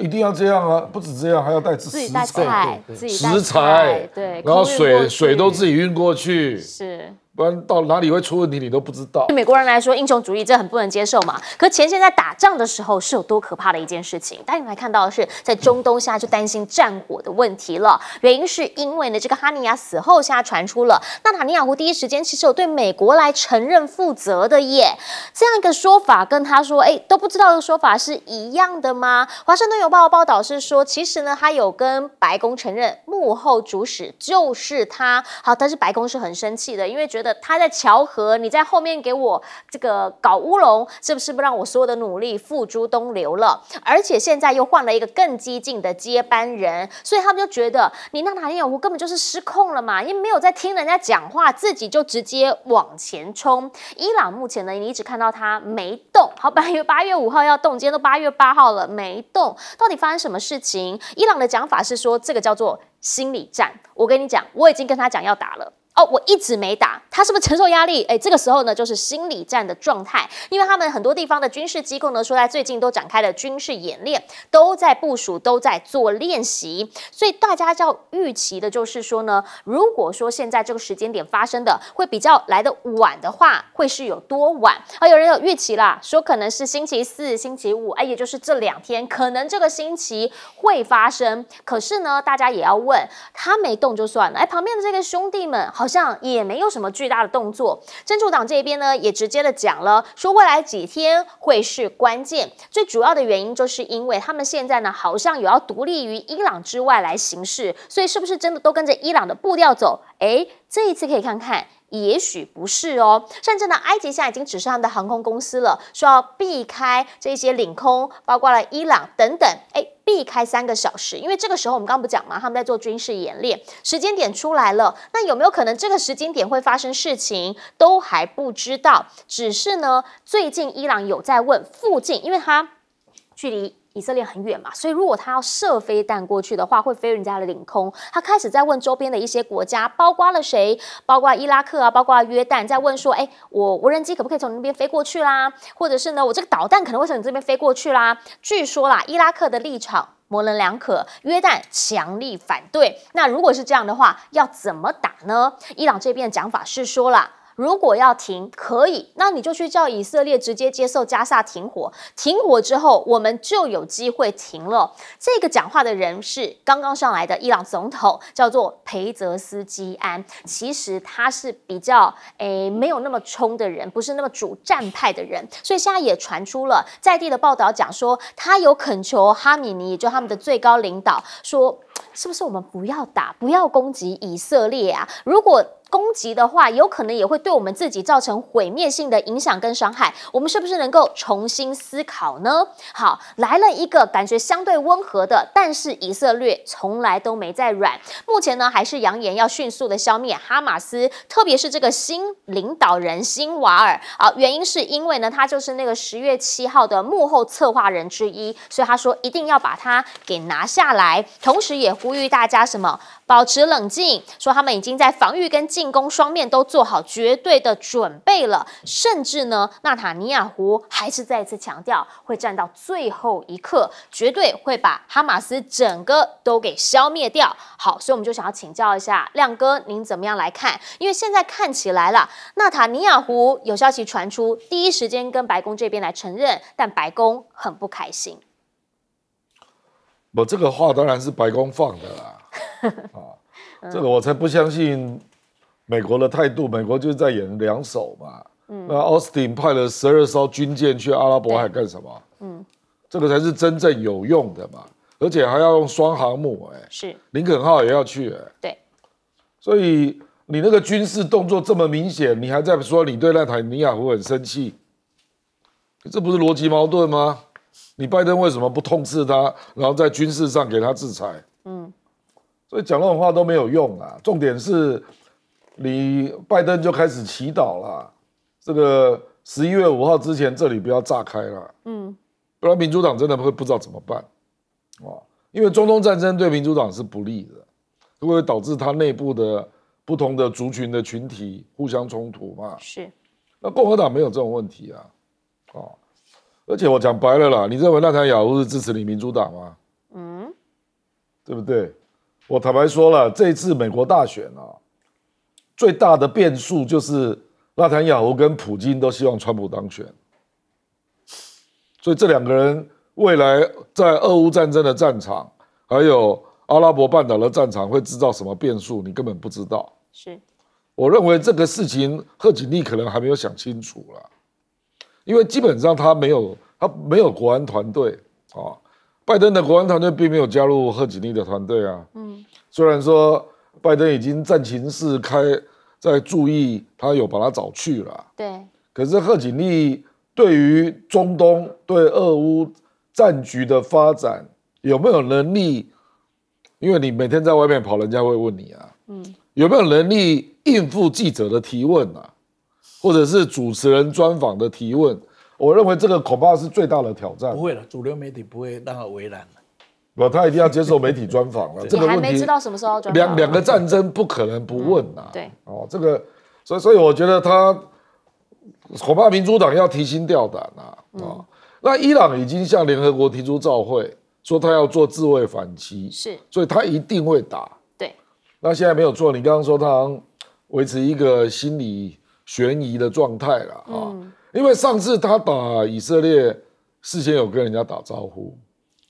一定要这样啊。不止这样，还要带自己带菜，
自己带菜，对，然后水水都自己
运过去。是。不然到哪里会出问题，你都不知道。对美
国人来说，英雄主义这很不能接受嘛。可前线在打仗的时候是有多可怕的一件事情。大你来看到的是，在中东，现在就担心战火的问题了。原因是因为呢，这个哈尼亚死后，现在传出了纳塔尼亚胡第一时间其实有对美国来承认负责的耶。这样一个说法，跟他说哎都不知道的说法是一样的吗？华盛顿邮报的报道是说，其实呢，他有跟白宫承认幕后主使就是他。好，但是白宫是很生气的，因为觉得。他在调和，你在后面给我这个搞乌龙，是不是不让我所有的努力付诸东流了？而且现在又换了一个更激进的接班人，所以他们就觉得你那里有，我根本就是失控了嘛，因为没有在听人家讲话，自己就直接往前冲。伊朗目前呢，你一直看到他没动，好，八月八月五号要动，今天都八月八号了，没动，到底发生什么事情？伊朗的讲法是说这个叫做心理战。我跟你讲，我已经跟他讲要打了。哦，我一直没打他，是不是承受压力？哎，这个时候呢，就是心理战的状态，因为他们很多地方的军事机构呢，说在最近都展开了军事演练，都在部署，都在做练习。所以大家要预期的就是说呢，如果说现在这个时间点发生的，会比较来的晚的话，会是有多晚？啊，有人有预期啦，说可能是星期四、星期五，哎，也就是这两天，可能这个星期会发生。可是呢，大家也要问，他没动就算了。哎，旁边的这个兄弟们，好。好像也没有什么巨大的动作，真主党这边呢也直接的讲了，说未来几天会是关键，最主要的原因就是因为他们现在呢好像有要独立于伊朗之外来行事，所以是不是真的都跟着伊朗的步调走？哎，这一次可以看看。也许不是哦，甚至呢，埃及现在已经指示他们的航空公司了，说要避开这些领空，包括了伊朗等等，哎，避开三个小时，因为这个时候我们刚不讲嘛，他们在做军事演练，时间点出来了，那有没有可能这个时间点会发生事情，都还不知道，只是呢，最近伊朗有在问附近，因为他距离。以色列很远嘛，所以如果他要射飞弹过去的话，会飞人家的领空。他开始在问周边的一些国家，包括了谁，包括伊拉克啊，包括约旦，在问说，哎，我无人机可不可以从你那边飞过去啦？或者是呢，我这个导弹可能会从你这边飞过去啦？据说啦，伊拉克的立场模棱两可，约旦强力反对。那如果是这样的话，要怎么打呢？伊朗这边的讲法是说了。如果要停，可以，那你就去叫以色列直接接受加沙停火。停火之后，我们就有机会停了。这个讲话的人是刚刚上来的伊朗总统，叫做培泽斯基安。其实他是比较诶没有那么冲的人，不是那么主战派的人。所以现在也传出了在地的报道，讲说他有恳求哈米尼，也就他们的最高领导，说是不是我们不要打，不要攻击以色列啊？如果攻击的话，有可能也会对我们自己造成毁灭性的影响跟伤害。我们是不是能够重新思考呢？好，来了一个感觉相对温和的，但是以色列从来都没在软。目前呢，还是扬言要迅速的消灭哈马斯，特别是这个新领导人辛瓦尔啊。原因是因为呢，他就是那个十月七号的幕后策划人之一，所以他说一定要把他给拿下来。同时也呼吁大家什么？保持冷静，说他们已经在防御跟进攻双面都做好绝对的准备了。甚至呢，纳塔尼亚胡还是再一次强调，会战到最后一刻，绝对会把哈马斯整个都给消灭掉。好，所以我们就想要请教一下亮哥，您怎么样来看？因为现在看起来了，纳塔尼亚胡有消息传出，第一时间跟白宫这边来承认，但白宫很不开心。
我这个话当然是白宫放的啦。啊，这个我才不相信美国的态度。美国就是在演两手嘛。那奥斯汀派了十二艘军舰去阿拉伯海干什么？嗯，这个才是真正有用的嘛。而且还要用双航母，哎，是林肯号也要去。哎，对，所以你那个军事动作这么明显，你还在说你对赖台尼亚胡很生气，这不是逻辑矛盾吗？你拜登为什么不痛斥他，然后在军事上给他制裁？嗯。讲那种话都没有用啊！重点是，你拜登就开始祈祷了。这个十一月五号之前，这里不要炸开了，嗯，不然民主党真的会不知道怎么办，哇！因为中东战争对民主党是不利的，如果导致他内部的不同的族群的群体互相冲突嘛，是。那共和党没有这种问题啊，啊！而且我讲白了啦，你认为纳台雅夫是支持你民主党吗？嗯，对不对？我坦白说了，这一次美国大选啊，最大的变数就是纳坦雅胡跟普京都希望川普当选，所以这两个人未来在俄乌战争的战场，还有阿拉伯半岛的战场会制造什么变数，你根本不知道。是，我认为这个事情贺锦丽可能还没有想清楚了，因为基本上他没有他没有国安团队啊。拜登的国安团队并没有加入贺锦丽的团队啊。嗯，虽然说拜登已经战情室开在注意，他有把他找去了。对，可是贺锦丽对于中东、对俄乌战局的发展有没有能力？因为你每天在外面跑，人家会问你啊。嗯，有没有能力应付记者的提问啊？或者是主持人专访的提问？我认为这个恐怕是最大的挑战。不会了，主流媒体不会让他为难不，他一定要接受媒体专访了。这个问题还没知道什
么时候专两两
个战争不可能不问呐。对。哦，这个，所以所以我觉得他，恐怕民主党要提心吊胆
呐。啊，
那伊朗已经向联合国提出召会，说他要做自卫反击，是，所以他一定会打。对。那现在没有做，你刚刚说他维持一个心理悬疑的状态了啊。因为上次他打以色列，事先有跟人家打招呼，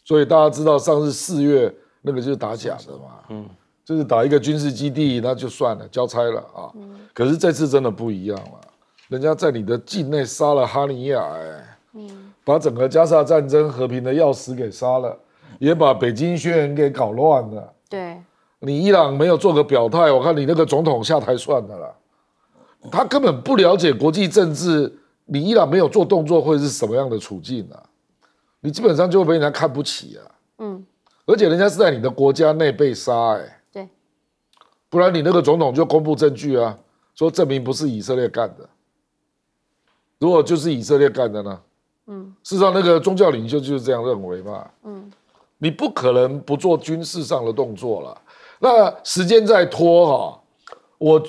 所以大家知道上次四月那个就是打假的嘛，嗯，就是打一个军事基地，那就算了，交差了啊。可是这次真的不一样了，人家在你的境内杀了哈尼亚，嗯，把整个加沙战争和平的钥匙给杀了，也把北京宣言给搞乱了。对，你伊朗没有做个表态，我看你那个总统下台算的了，他根本不了解国际政治。你依然没有做动作，会是什么样的处境啊？你基本上就会被人家看不起啊。嗯，而且人家是在你的国家内被杀，哎，对。不然你那个总统就公布证据啊，说证明不是以色列干的。如果就是以色列干的呢？嗯，事实上那个宗教领袖就是这样认为嘛。嗯，你不可能不做军事上的动作了。那时间在拖哈，我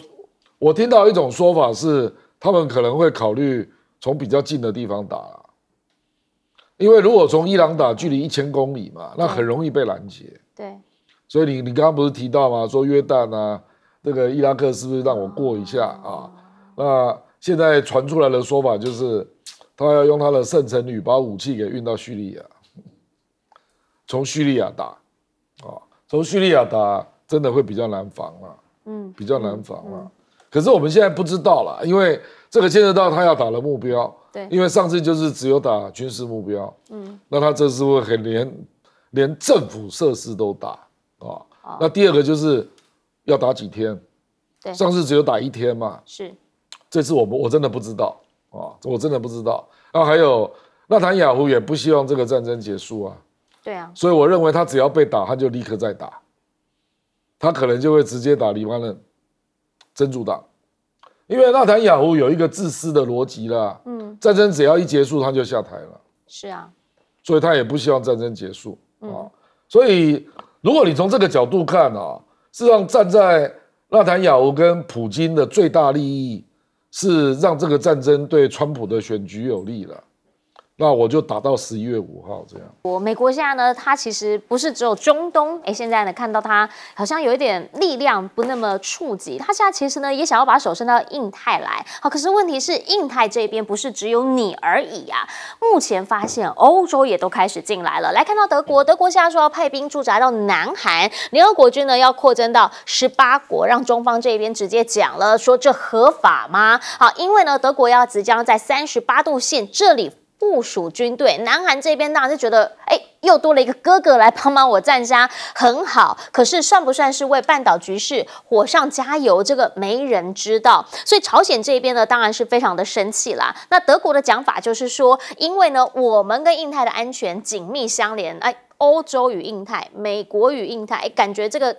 我听到一种说法是，他们可能会考虑。从比较近的地方打，因为如果从伊朗打，距离一千公里嘛，那很容易被拦截。对，所以你你刚刚不是提到吗？说约旦啊，这个伊拉克是不是让我过一下啊？那现在传出来的说法就是，他要用他的圣城旅把武器给运到叙利亚，从叙利亚打啊，从叙利亚打真的会比较难防了，
嗯，比较难防了。
可是我们现在不知道了，因为。这个牵涉到他要打的目标，对，因为上次就是只有打军事目标，嗯，那他这次会很连，连政府设施都打啊。那第二个就是要打几天，对，上次只有打一天嘛，是，这次我们我真的不知道啊，我真的不知道啊。还有，那坦雅湖也不希望这个战争结束啊，对啊，所以我认为他只要被打，他就立刻再打，他可能就会直接打李芳任，珍珠党。因为纳坦雅胡有一个自私的逻辑啦，嗯，战争只要一结束他就下台了，是啊，所以他也不希望战争结束，嗯，所以如果你从这个角度看啊，是让站在纳坦雅胡跟普京的最大利益，是让这个战争对川普的选举有利了。那我就打到十一月五号这样。
我美国现在呢，它其实不是只有中东，哎，现在呢看到它好像有一点力量不那么触及，它现在其实呢也想要把手伸到印太来。好，可是问题是印太这边不是只有你而已啊。目前发现欧洲也都开始进来了，来看到德国，德国现在说要派兵驻扎到南韩，联合国军呢要扩增到十八国，让中方这边直接讲了说这合法吗？好，因为呢德国要即将在三十八度线这里。部署军队，南韩这边当然是觉得，哎，又多了一个哥哥来帮忙我战家，很好。可是算不算是为半岛局势火上加油，这个没人知道。所以朝鲜这边呢，当然是非常的生气啦。那德国的讲法就是说，因为呢，我们跟印太的安全紧密相连，哎，欧洲与印太，美国与印太，感觉这个。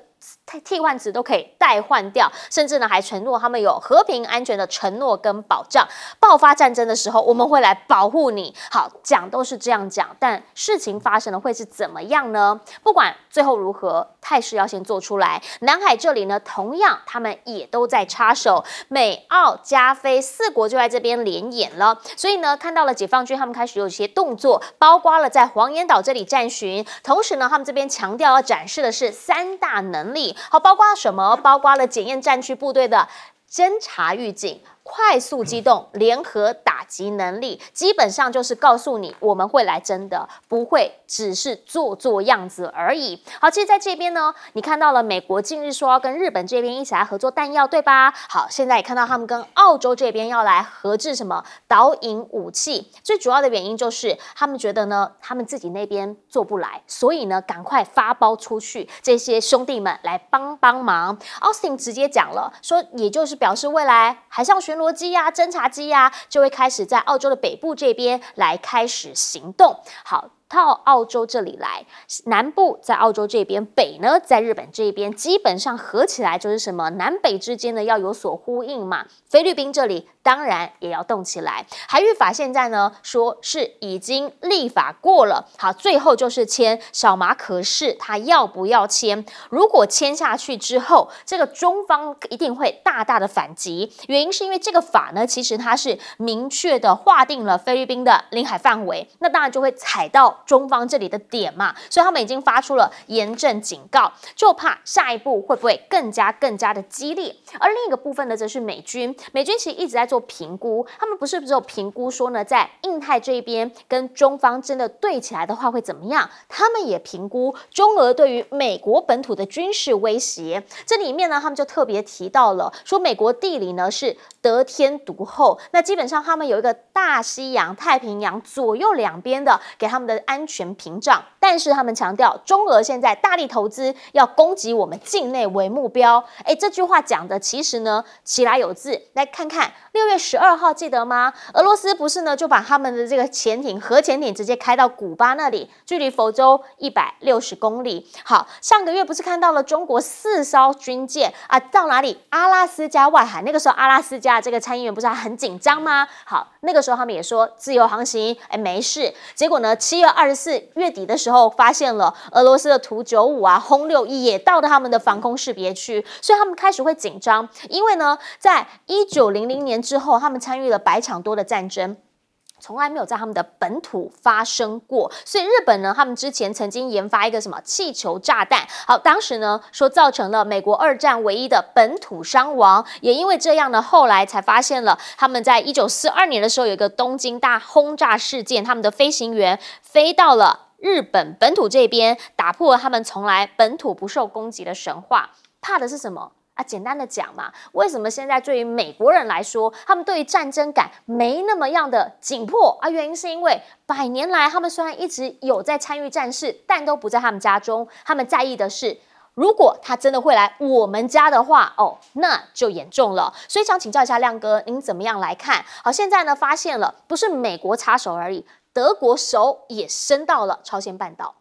替替换词都可以代换掉，甚至呢还承诺他们有和平安全的承诺跟保障。爆发战争的时候，我们会来保护你。好，讲都是这样讲，但事情发生了会是怎么样呢？不管最后如何，态势要先做出来。南海这里呢，同样他们也都在插手，美、澳、加、菲四国就在这边联演了。所以呢，看到了解放军他们开始有一些动作，包括了在黄岩岛这里战巡，同时呢，他们这边强调要展示的是三大能。好，包括什么？包括了检验战区部队的侦察预警。快速机动联合打击能力，基本上就是告诉你，我们会来真的，不会只是做做样子而已。好，其实在这边呢，你看到了美国近日说要跟日本这边一起来合作弹药，对吧？好，现在也看到他们跟澳洲这边要来合制什么导引武器，最主要的原因就是他们觉得呢，他们自己那边做不来，所以呢，赶快发包出去，这些兄弟们来帮帮忙。Austin 直接讲了，说也就是表示未来海上巡。逻机呀，侦察机呀，就会开始在澳洲的北部这边来开始行动。好。到澳洲这里来，南部在澳洲这边，北呢在日本这边，基本上合起来就是什么南北之间呢要有所呼应嘛。菲律宾这里当然也要动起来。海域法现在呢说是已经立法过了，好，最后就是签小马，可是他要不要签？如果签下去之后，这个中方一定会大大的反击，原因是因为这个法呢其实它是明确的划定了菲律宾的领海范围，那当然就会踩到。中方这里的点嘛，所以他们已经发出了严正警告，就怕下一步会不会更加更加的激烈。而另一个部分呢，则是美军，美军其实一直在做评估，他们不是只有评估说呢，在印太这边跟中方真的对起来的话会怎么样，他们也评估中俄对于美国本土的军事威胁。这里面呢，他们就特别提到了说，美国地理呢是得天独厚，那基本上他们有一个大西洋、太平洋左右两边的给他们的。安全屏障，但是他们强调，中俄现在大力投资，要攻击我们境内为目标。哎，这句话讲的其实呢，其来有字，来看看六月十二号记得吗？俄罗斯不是呢就把他们的这个潜艇、核潜艇直接开到古巴那里，距离佛州一百六十公里。好，上个月不是看到了中国四艘军舰啊到哪里？阿拉斯加外海。那个时候阿拉斯加这个参议员不是还很紧张吗？好，那个时候他们也说自由航行，哎，没事。结果呢，七月。二十四月底的时候，发现了俄罗斯的图九五啊，轰六 E 也到了他们的防空识别区，所以他们开始会紧张，因为呢，在一九零零年之后，他们参与了百场多的战争。从来没有在他们的本土发生过，所以日本呢，他们之前曾经研发一个什么气球炸弹？好，当时呢说造成了美国二战唯一的本土伤亡，也因为这样呢，后来才发现了他们在一九四二年的时候有一个东京大轰炸事件，他们的飞行员飞到了日本本土这边，打破了他们从来本土不受攻击的神话。怕的是什么？啊，简单的讲嘛，为什么现在对于美国人来说，他们对于战争感没那么样的紧迫啊？原因是因为百年来，他们虽然一直有在参与战事，但都不在他们家中。他们在意的是，如果他真的会来我们家的话，哦，那就严重了。所以想请教一下亮哥，您怎么样来看？好，现在呢，发现了不是美国插手而已，德国手也伸到了朝鲜半岛。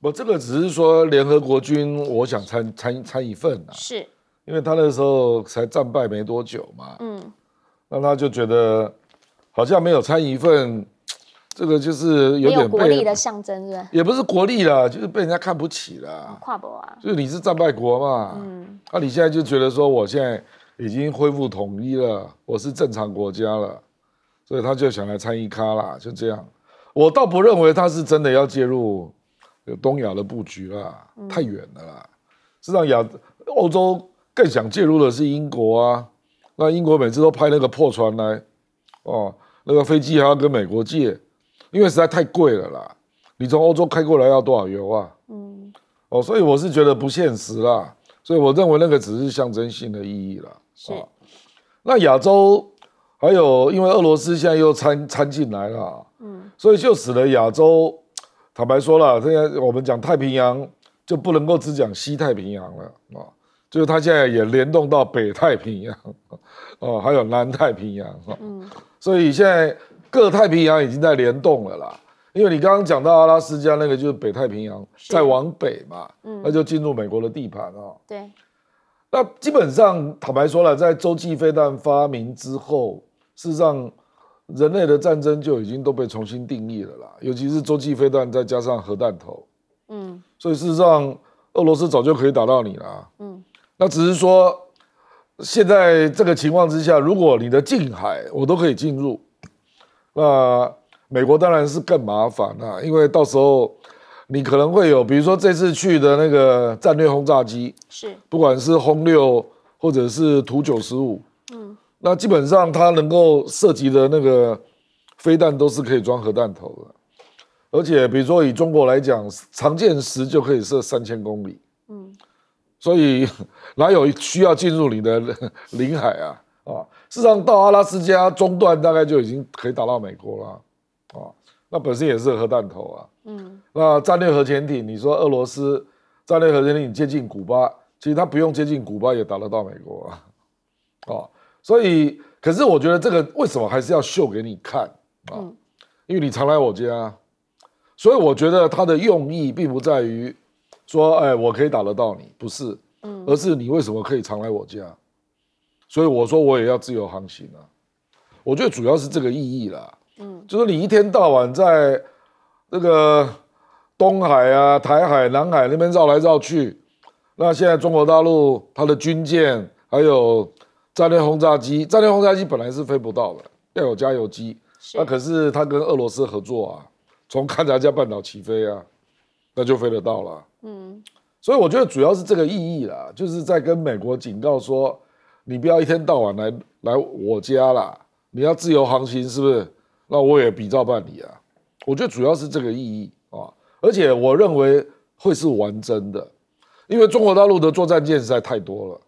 我这个只是说，联合国军，我想参参参一份啊，是因为他那时候才战败没多久嘛，嗯，那他就觉得好像没有参一份，这个就是有点被的
象征，是也
不是国力了，就是被人家看不起了，跨步啊，就是你是战败国嘛，嗯，那你现在就觉得说，我现在已经恢复统一了，我是正常国家了，所以他就想来参一咖啦，就这样，我倒不认为他是真的要介入。东亚的布局啦，太远了啦。实际上，亚欧洲更想介入的是英国啊。那英国每次都派那个破船来，哦，那个飞机还要跟美国借，因为实在太贵了啦。你从欧洲开过来要多少油啊？嗯，哦，所以我是觉得不现实啦。所以我认为那个只是象征性的意义啦。是。那亚洲还有，因为俄罗斯现在又参参进来了，嗯，所以就使得亚洲。坦白说了，现在我们讲太平洋就不能够只讲西太平洋了啊，就是它现在也联动到北太平洋，哦，还有南太平洋哈，嗯，所以现在各太平洋已经在联动了啦，因为你刚刚讲到阿拉斯加那个就是北太平洋在往北嘛，嗯，那就进入美国的地盘啊，对，那基本上坦白说了，在洲际飞弹发明之后，事实上。人类的战争就已经都被重新定义了啦，尤其是洲际飞弹再加上核弹头，嗯，所以事实上俄罗斯早就可以打到你了，嗯，那只是说现在这个情况之下，如果你的近海我都可以进入，那美国当然是更麻烦了，因为到时候你可能会有，比如说这次去的那个战略轰炸机，是，不管是轰六或者是图九十五，嗯。那基本上，它能够涉及的那个飞弹都是可以装核弹头的，而且比如说以中国来讲，长剑十就可以射三千公里，嗯，所以哪有需要进入你的领海啊？啊，事实上到阿拉斯加中段大概就已经可以打到美国了，啊，那本身也是核弹头啊，嗯，那战略核潜艇，你说俄罗斯战略核潜艇接近古巴，其实它不用接近古巴也打得到美国啊，啊。所以，可是我觉得这个为什么还是要秀给你看啊？嗯，因为你常来我家，所以我觉得他的用意并不在于说，哎，我可以打得到你，不是，而是你为什么可以常来我家？所以我说我也要自由航行啊。我觉得主要是这个意义啦，嗯，就是你一天到晚在那个东海啊、台海、南海那边绕来绕去，那现在中国大陆它的军舰还有。战略轰炸机，战略轰炸机本来是飞不到的，要有加油机。那可是他跟俄罗斯合作啊，从勘察加半岛起飞啊，那就飞得到了。嗯，所以我觉得主要是这个意义啦，就是在跟美国警告说，你不要一天到晚来来我家啦，你要自由航行是不是？那我也比照办理啊。我觉得主要是这个意义啊，而且我认为会是完真的，因为中国大陆的作战舰实在太多了。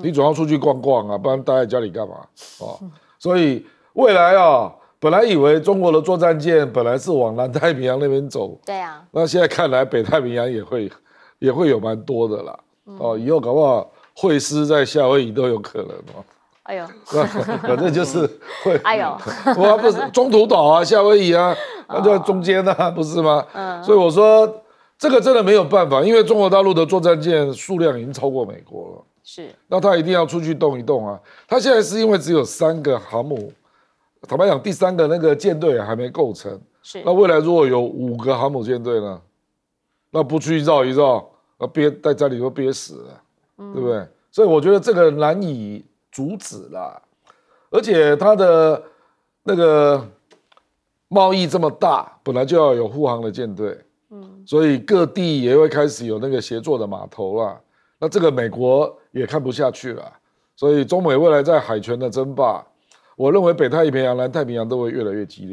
你总要出去逛逛啊，不然待在家里干嘛啊？所以未来啊，本来以为中国的作战舰本来是往南太平洋那边走，对啊。那现在看来，北太平洋也会也会有蛮多的啦。哦，以后搞不好会师在夏威夷都有可能。哦。
哎呦，反正就是会。哎呦，
我不是中途岛啊，夏威夷啊，那就在中间啊，不是吗？嗯。所以我说这个真的没有办法，因为中国大陆的作战舰数量已经超过美国了。是，那他一定要出去动一动啊！他现在是因为只有三个航母，坦白讲，第三个那个舰队还没构成。是，那未来如果有五个航母舰队呢？那不去绕一绕，那憋在家里都憋死，了，对不对？所以我觉得这个难以阻止了。而且他的那个贸易这么大，本来就要有护航的舰队，嗯，所以各地也会开始有那个协作的码头了。那这个美国也看不下去了，所以中美未来在海权的争霸，我认为北太平洋、南太平洋都会越来越激烈。